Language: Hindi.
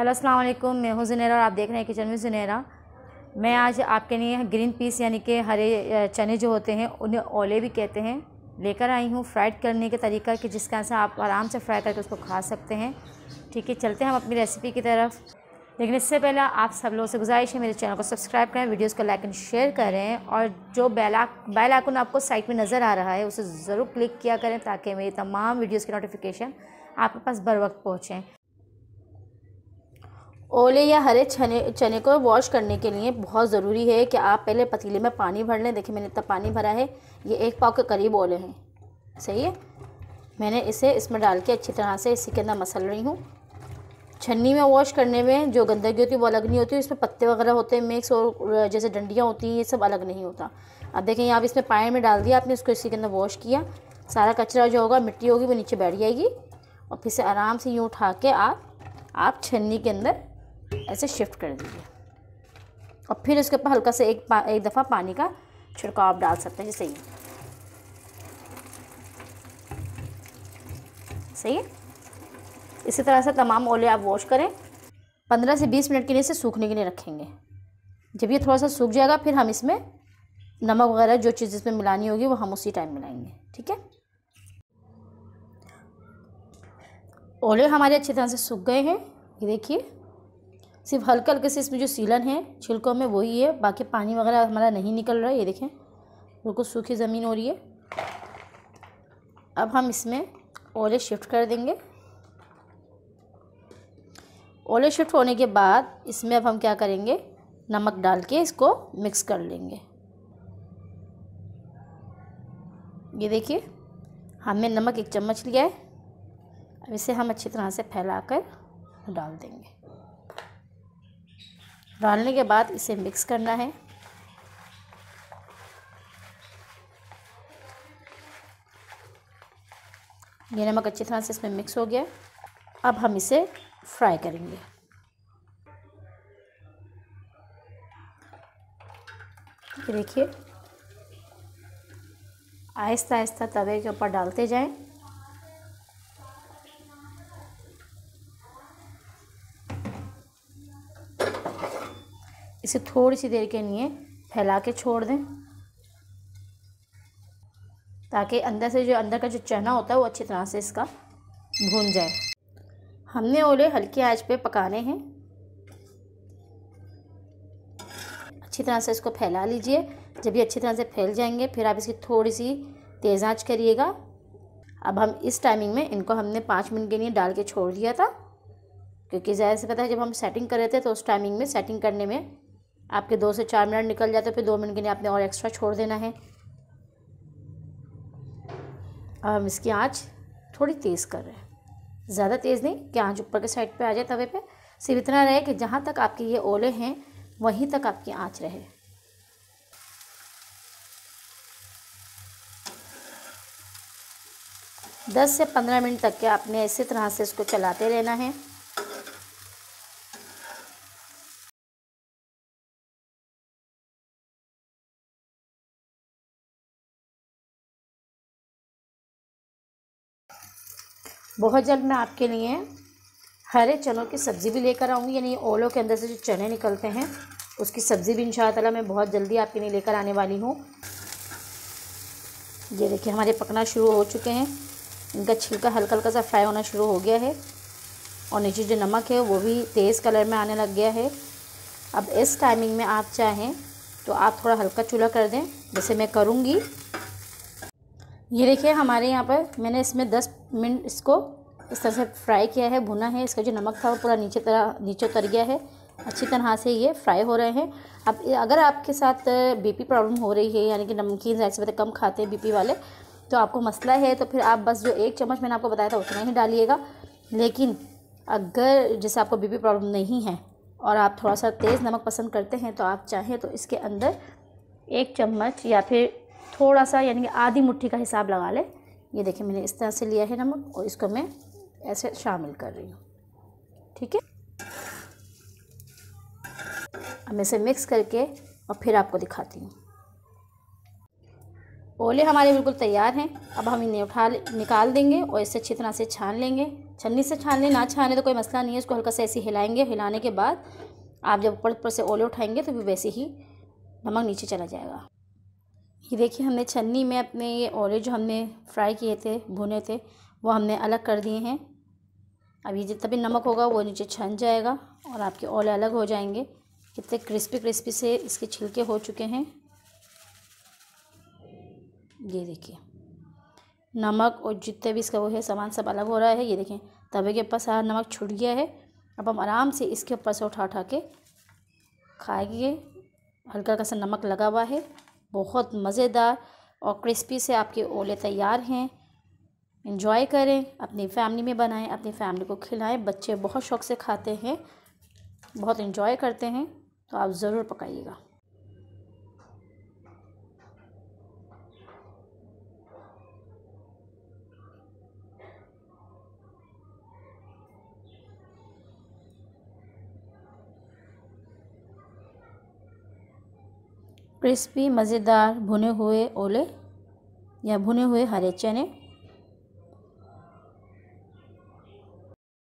हेलो अस्सलाम वालेकुम मैं हूँ जुनेरा और आप देख रहे हैं किचन में जुनेरा मैं आज आपके लिए ग्रीन पीस यानी कि हरे चने जो होते हैं उन्हें ओले भी कहते हैं लेकर आई हूँ फ्राइड करने के तरीका कि जिसका से आप आराम से फ्राई करके उसको खा सकते हैं ठीक है चलते हैं हम अपनी रेसिपी की तरफ लेकिन इससे पहले आप सब लोगों से गुजारिश है मेरे चैनल को सब्सक्राइब करें वीडियोज़ को लाइक एंड शेयर करें और जो बैला बेल आइकन आपको साइट में नज़र आ रहा है उसे ज़रूर क्लिक किया करें ताकि मेरी तमाम वीडियोज़ की नोटिफिकेशन आपके पास बर वक्त पहुँचें ओले या हरे चने चने को वॉश करने के लिए बहुत ज़रूरी है कि आप पहले पतीले में पानी भर लें देखिए मैंने इतना पानी भरा है ये एक पाव के करीब ओले हैं सही है मैंने इसे इसमें डाल के अच्छी तरह से इसी के अंदर मसल रही हूँ छन्नी में वॉश करने में जो गंदगी होती है वो अलग नहीं होती इसमें पत्ते वगैरह होते हैं मिक्स और जैसे डंडियाँ होती हैं ये सब अलग नहीं होता अब देखें आप इसमें पानी में डाल दिया आपने इसको इसी के अंदर वॉश किया सारा कचरा जो होगा मिट्टी होगी वो नीचे बैठ जाएगी और फिर से आराम से यूँ उठा के आप छन्नी के अंदर ऐसे शिफ्ट कर दीजिए और फिर इसके ऊपर हल्का से एक पा, एक दफ़ा पानी का छिड़काव आप डाल सकते हैं जैसे सही है इसी तरह से तमाम ओले आप वॉश करें पंद्रह से बीस मिनट के लिए इसे सूखने के लिए रखेंगे जब ये थोड़ा सा सूख जाएगा फिर हम इसमें नमक वगैरह जो चीज़ इसमें मिलानी होगी वो हम उसी टाइम मिलाएंगे ठीक है ओले हमारे अच्छी तरह से सूख गए हैं ये देखिए सिर्फ हल्का हल्के से इसमें जो सीलन है छिलकों में वही है बाकी पानी वगैरह हमारा नहीं निकल रहा है ये देखें बिल्कुल सूखी ज़मीन हो रही है अब हम इसमें ओले शिफ्ट कर देंगे ओले शिफ्ट होने के बाद इसमें अब हम क्या करेंगे नमक डाल के इसको मिक्स कर लेंगे ये देखिए हमने नमक एक चम्मच लिया है अब इसे हम अच्छी तरह से फैला कर डाल देंगे डालने के बाद इसे मिक्स करना है ये नमक अच्छी तरह से इसमें मिक्स हो गया अब हम इसे फ्राई करेंगे देखिए आहिस्ता आहिस्ता तवे के ऊपर डालते जाएं इसे थोड़ी सी देर के लिए फैला के छोड़ दें ताकि अंदर से जो अंदर का जो चना होता है वो अच्छी तरह से इसका भून जाए हमने ओले हल्की आंच पे पकाने हैं अच्छी तरह से इसको फैला लीजिए जब ये अच्छी तरह से फैल जाएंगे फिर आप इसकी थोड़ी सी तेज़ आँच करिएगा अब हम इस टाइमिंग में इनको हमने पाँच मिनट के लिए डाल के छोड़ दिया था क्योंकि ज़्यादा से पता है जब हम सेटिंग कर रहे थे तो उस टाइमिंग में सेटिंग करने में आपके दो से चार मिनट निकल जाते फिर दो मिनट के लिए आपने और एक्स्ट्रा छोड़ देना है अब हम इसकी आँच थोड़ी तेज़ कर रहे हैं ज़्यादा तेज़ नहीं कि आँच ऊपर के साइड पे आ जाए तवे पे सिर्फ इतना रहे कि जहाँ तक आपके ये ओले हैं वहीं तक आपकी आँच रहे दस से पंद्रह मिनट तक के आपने इसी तरह से इसको चलाते रहना है बहुत जल्द मैं आपके लिए हरे चनों की सब्ज़ी भी लेकर आऊँगी यानी ओलो के अंदर से जो चने निकलते हैं उसकी सब्ज़ी भी इन ताला मैं बहुत जल्दी आपके लिए लेकर आने वाली हूँ ये देखिए हमारे पकना शुरू हो चुके हैं इनका छिलका हल्का हल्का सा फ्राई होना शुरू हो गया है और नीचे जो नमक है वो भी तेज़ कलर में आने लग गया है अब इस टाइमिंग में आप चाहें तो आप थोड़ा हल्का चूल्हा कर दें जैसे मैं करूँगी ये देखिए हमारे यहाँ पर मैंने इसमें दस मिनट इसको इस तरह से फ्राई किया है भुना है इसका जो नमक था वो पूरा नीचे तरह नीचे उतर गया है अच्छी तरह से ये फ्राई हो रहे हैं अब अगर आपके साथ बीपी प्रॉब्लम हो रही है यानी कि नमकीन जाहिर से कम खाते हैं बीपी वाले तो आपको मसला है तो फिर आप बस जो एक चम्मच मैंने आपको बताया था उतना ही डालिएगा लेकिन अगर जैसे आपको बीपी प्रॉब्लम नहीं है और आप थोड़ा सा तेज़ नमक पसंद करते हैं तो आप चाहें तो इसके अंदर एक चम्मच या फिर थोड़ा सा यानी कि आधी मुट्ठी का हिसाब लगा ले ये देखिए मैंने इस तरह से लिया है नमक और इसको मैं ऐसे शामिल कर रही हूँ ठीक है अब इसे मिक्स करके और फिर आपको दिखाती हूँ ओले हमारे बिल्कुल तैयार हैं अब हम इन्हें उठा निकाल देंगे और इसे अच्छी तरह से छान लेंगे छन्नी से छान लें ना छाने तो कोई मसला नहीं है इसको हल्का सा ऐसे हिलाएंगे हिलाने के बाद आप जब ऊपर ऊपर से ओले उठाएंगे तो भी वैसे ही नमक नीचे चला जाएगा ये देखिए हमने छन्नी में अपने ये ओले जो हमने फ्राई किए थे भुने थे वो हमने अलग कर दिए हैं अब ये जितना भी नमक होगा वो नीचे छन जाएगा और आपके ओले अलग हो जाएंगे कितने क्रिस्पी क्रिस्पी से इसके छिलके हो चुके हैं ये देखिए नमक और जितने भी इसका वो है सामान सब अलग हो रहा है ये देखें तवे के ऊपर सारा नमक छुट गया है अब हम आराम से इसके ऊपर से उठा उठा के खाएंगे हल्का हल्का सा नमक लगा हुआ है बहुत मज़ेदार और क्रिस्पी से आपके ओले तैयार हैं इन्जॉय करें अपनी फ़ैमिली में बनाएं अपनी फ़ैमिली को खिलाएं बच्चे बहुत शौक़ से खाते हैं बहुत इन्जॉय करते हैं तो आप ज़रूर पकाइएगा क्रिस्पी मज़ेदार भुने हुए ओले या भुने हुए हरे चने